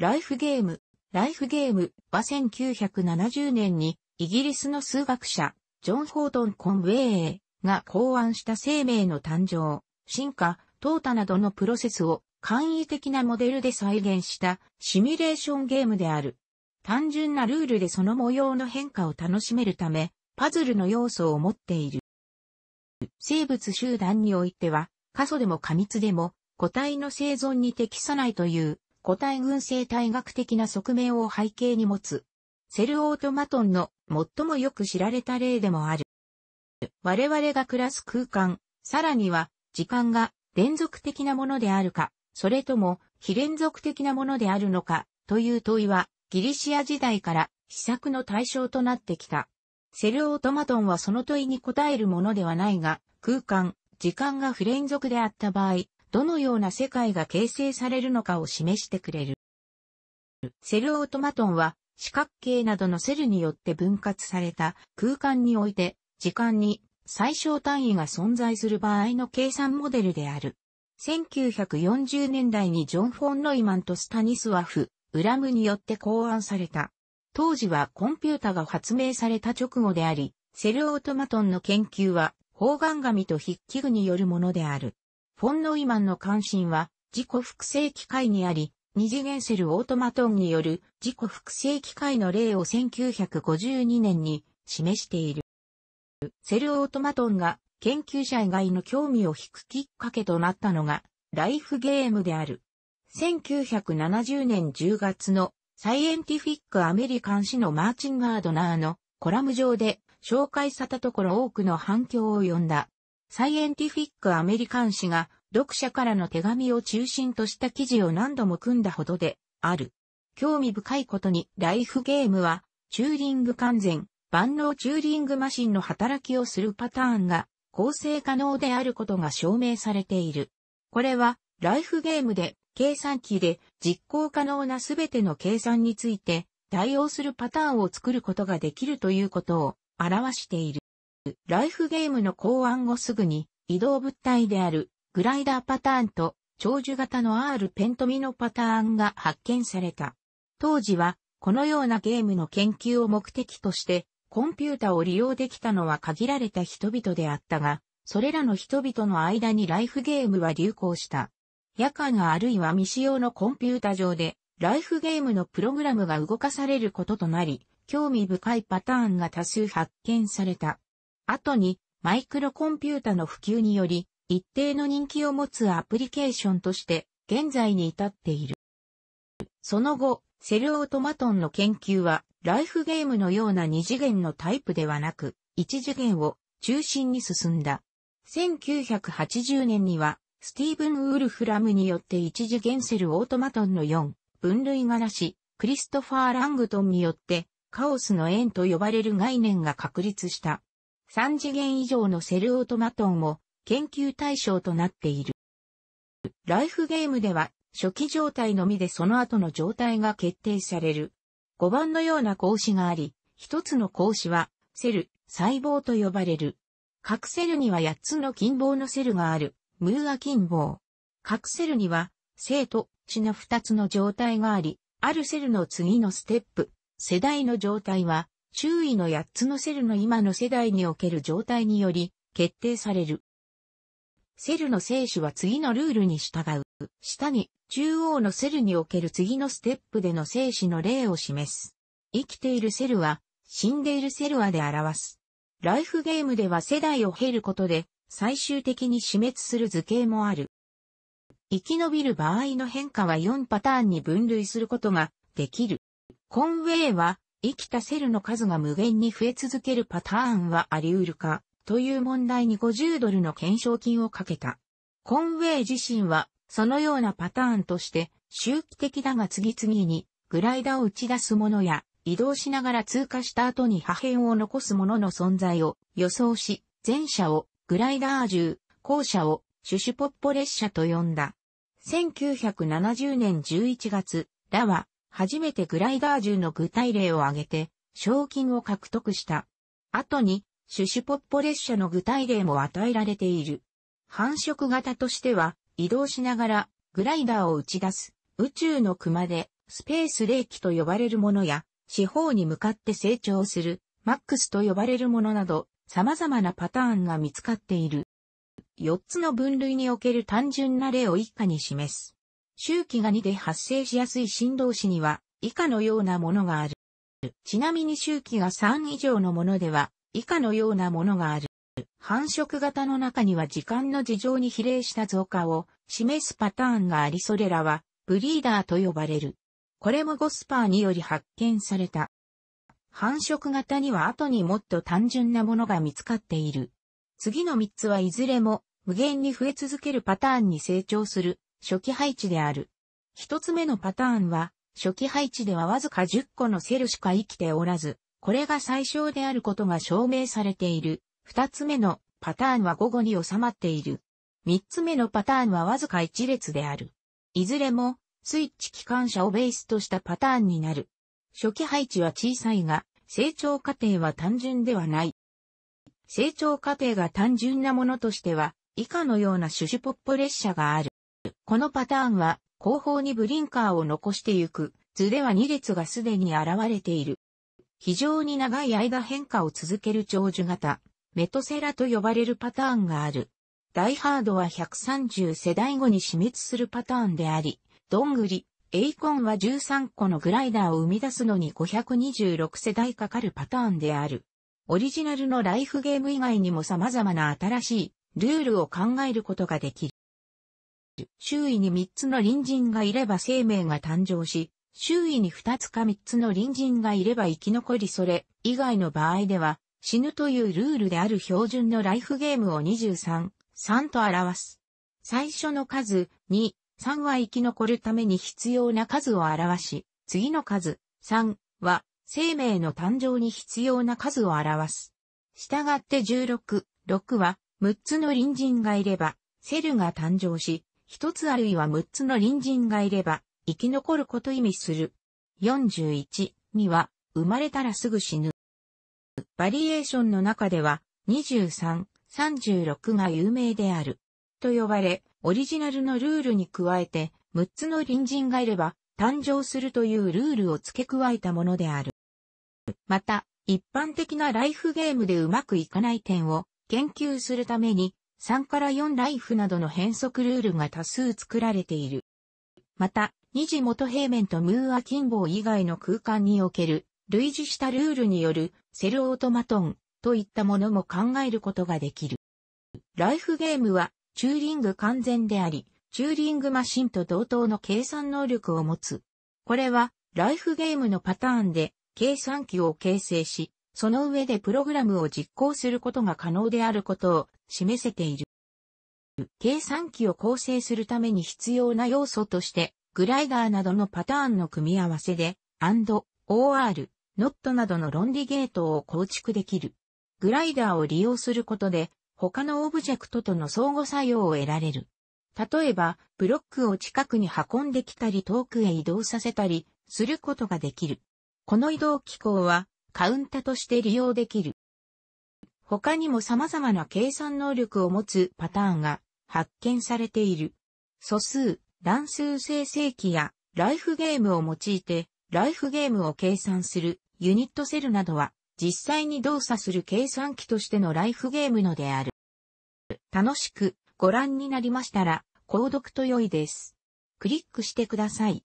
ライフゲーム、ライフゲームは1970年にイギリスの数学者、ジョン・ホートン・コンウェイが考案した生命の誕生、進化、淘汰などのプロセスを簡易的なモデルで再現したシミュレーションゲームである。単純なルールでその模様の変化を楽しめるため、パズルの要素を持っている。生物集団においては、過疎でも過密でも、個体の生存に適さないという個体群生態学的な側面を背景に持つ、セルオートマトンの最もよく知られた例でもある。我々が暮らす空間、さらには時間が連続的なものであるか、それとも非連続的なものであるのか、という問いはギリシア時代から試作の対象となってきた。セルオートマトンはその問いに答えるものではないが、空間、時間が不連続であった場合、どのような世界が形成されるのかを示してくれる。セルオートマトンは四角形などのセルによって分割された空間において時間に最小単位が存在する場合の計算モデルである。1940年代にジョン・フォン・ノイマンとスタニスワフ、ウラムによって考案された。当時はコンピュータが発明された直後であり、セルオートマトンの研究は、方眼紙と筆記具によるものである。フォン・ノイマンの関心は、自己複製機械にあり、二次元セルオートマトンによる自己複製機械の例を1952年に示している。セルオートマトンが研究者以外の興味を引くきっかけとなったのが、ライフゲームである。1970年10月のサイエンティフィックアメリカン誌のマーチンガードナーのコラム上で紹介されたところ多くの反響を呼んだサイエンティフィックアメリカン誌が読者からの手紙を中心とした記事を何度も組んだほどである。興味深いことにライフゲームはチューリング完全、万能チューリングマシンの働きをするパターンが構成可能であることが証明されている。これはライフゲームで計算機で実行可能なすべての計算について対応するパターンを作ることができるということを表している。ライフゲームの考案後すぐに移動物体であるグライダーパターンと長寿型の R ペントミのパターンが発見された。当時はこのようなゲームの研究を目的としてコンピュータを利用できたのは限られた人々であったが、それらの人々の間にライフゲームは流行した。夜間あるいは未使用のコンピュータ上でライフゲームのプログラムが動かされることとなり、興味深いパターンが多数発見された。後にマイクロコンピュータの普及により一定の人気を持つアプリケーションとして現在に至っている。その後、セルオートマトンの研究はライフゲームのような二次元のタイプではなく一次元を中心に進んだ。1980年にはスティーブン・ウルフラムによって一次元セルオートマトンの4分類がなし、クリストファー・ラングトンによってカオスの円と呼ばれる概念が確立した。3次元以上のセルオートマトンも研究対象となっている。ライフゲームでは初期状態のみでその後の状態が決定される。5番のような格子があり、一つの格子はセル、細胞と呼ばれる。各セルには8つの近傍のセルがある、ムーア近傍。各セルには、生と死の2つの状態があり、あるセルの次のステップ、世代の状態は、周囲の8つのセルの今の世代における状態により決定される。セルの生死は次のルールに従う。下に中央のセルにおける次のステップでの生死の例を示す。生きているセルは死んでいるセルはで表す。ライフゲームでは世代を経ることで最終的に死滅する図形もある。生き延びる場合の変化は4パターンに分類することができる。コンウェイは生きたセルの数が無限に増え続けるパターンはあり得るか、という問題に50ドルの懸賞金をかけた。コンウェイ自身は、そのようなパターンとして、周期的だが次々に、グライダーを打ち出すものや、移動しながら通過した後に破片を残すものの存在を予想し、前者をグライダー銃、後者をシュシュポッポ列車と呼んだ。1970年11月、ラは初めてグライダー銃の具体例を挙げて、賞金を獲得した。後に、シュシュポッポ列車の具体例も与えられている。繁殖型としては、移動しながら、グライダーを打ち出す、宇宙の熊で、スペース霊気と呼ばれるものや、四方に向かって成長する、マックスと呼ばれるものなど、様々なパターンが見つかっている。4つの分類における単純な例を一家に示す。周期が2で発生しやすい振動子には、以下のようなものがある。ちなみに周期が3以上のものでは、以下のようなものがある。繁殖型の中には時間の事情に比例した増加を示すパターンがありそれらはブリーダーと呼ばれる。これもゴスパーにより発見された。繁殖型には後にもっと単純なものが見つかっている。次の3つはいずれも無限に増え続けるパターンに成長する初期配置である。一つ目のパターンは、初期配置ではわずか10個のセルしか生きておらず、これが最小であることが証明されている。二つ目のパターンは午後に収まっている。三つ目のパターンはわずか一列である。いずれも、スイッチ機関車をベースとしたパターンになる。初期配置は小さいが、成長過程は単純ではない。成長過程が単純なものとしては、以下のような種子ポップ列車がある。このパターンは、後方にブリンカーを残してゆく、図では2列がすでに現れている。非常に長い間変化を続ける長寿型、メトセラと呼ばれるパターンがある。ダイハードは130世代後に死滅するパターンであり、どんぐり、エイコンは13個のグライダーを生み出すのに526世代かかるパターンである。オリジナルのライフゲーム以外にも様々な新しいルールを考えることができる。周囲に3つの隣人がいれば生命が誕生し、周囲に2つか3つの隣人がいれば生き残りそれ以外の場合では死ぬというルールである標準のライフゲームを23、3と表す。最初の数2、3は生き残るために必要な数を表し、次の数3は生命の誕生に必要な数を表す。したがって16、6は6つの隣人がいればセルが誕生し、一つあるいは六つの隣人がいれば、生き残ること意味する。41、には、生まれたらすぐ死ぬ。バリエーションの中では、23、36が有名である。と呼ばれ、オリジナルのルールに加えて、六つの隣人がいれば、誕生するというルールを付け加えたものである。また、一般的なライフゲームでうまくいかない点を研究するために、3から4ライフなどの変則ルールが多数作られている。また、二次元平面とムーア近傍以外の空間における類似したルールによるセルオートマトンといったものも考えることができる。ライフゲームはチューリング完全であり、チューリングマシンと同等の計算能力を持つ。これはライフゲームのパターンで計算機を形成し、その上でプログラムを実行することが可能であることを示せている。計算機を構成するために必要な要素として、グライダーなどのパターンの組み合わせで、and、or、not などの論理ゲートを構築できる。グライダーを利用することで、他のオブジェクトとの相互作用を得られる。例えば、ブロックを近くに運んできたり遠くへ移動させたりすることができる。この移動機構はカウンタとして利用できる。他にも様々な計算能力を持つパターンが発見されている。素数、乱数生成器やライフゲームを用いて、ライフゲームを計算するユニットセルなどは、実際に動作する計算機としてのライフゲームのである。楽しくご覧になりましたら、購読と良いです。クリックしてください。